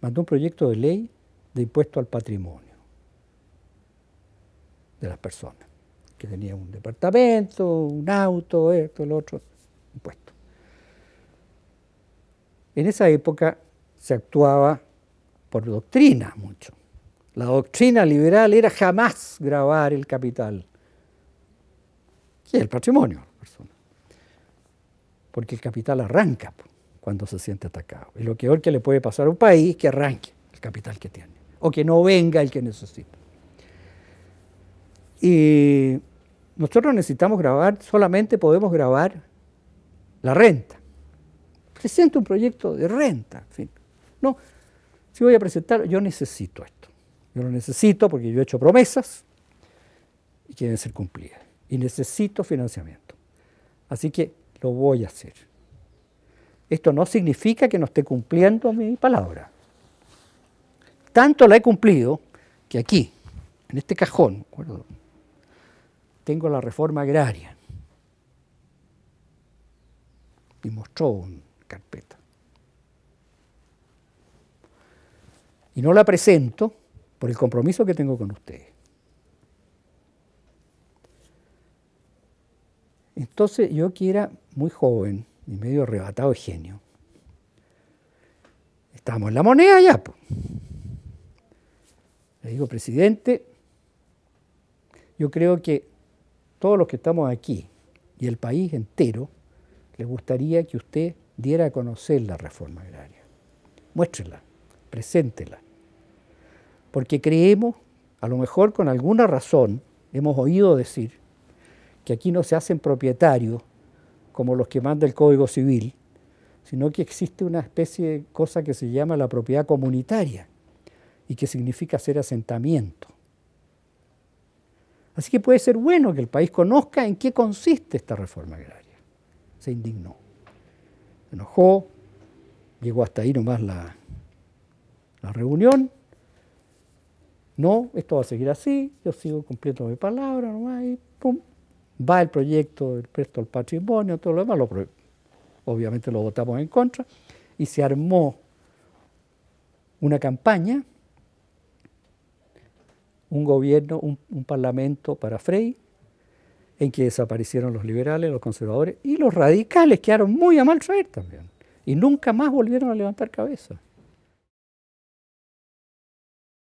mandó un proyecto de ley de impuesto al patrimonio de las personas, que tenía un departamento, un auto, esto, el otro, impuesto. En esa época se actuaba por doctrina mucho. La doctrina liberal era jamás grabar el capital, Y el patrimonio de las personas, porque el capital arranca. Pues cuando se siente atacado. Y lo peor que le puede pasar a un país es que arranque el capital que tiene o que no venga el que necesita. Y nosotros necesitamos grabar, solamente podemos grabar la renta. presento un proyecto de renta, fin. No, si voy a presentar, yo necesito esto. Yo lo necesito porque yo he hecho promesas y quieren ser cumplidas. Y necesito financiamiento. Así que lo voy a hacer esto no significa que no esté cumpliendo mi palabra. Tanto la he cumplido que aquí, en este cajón, tengo la reforma agraria. Y mostró un carpeta. Y no la presento por el compromiso que tengo con ustedes. Entonces yo quiera era muy joven, y medio arrebatado de genio. ...estamos en la moneda ya. Le digo, presidente, yo creo que todos los que estamos aquí y el país entero, le gustaría que usted diera a conocer la reforma agraria. Muéstrela, preséntela. Porque creemos, a lo mejor con alguna razón, hemos oído decir que aquí no se hacen propietarios como los que manda el Código Civil, sino que existe una especie de cosa que se llama la propiedad comunitaria y que significa ser asentamiento. Así que puede ser bueno que el país conozca en qué consiste esta reforma agraria. Se indignó, se enojó, llegó hasta ahí nomás la, la reunión. No, esto va a seguir así, yo sigo cumpliendo mi palabra nomás y pum, va el proyecto del presto al patrimonio, todo lo demás, obviamente lo votamos en contra, y se armó una campaña, un gobierno, un, parlamento para Frey, en que desaparecieron los liberales, los conservadores y los radicales quedaron muy a mal traer también. Y nunca más volvieron a levantar cabeza.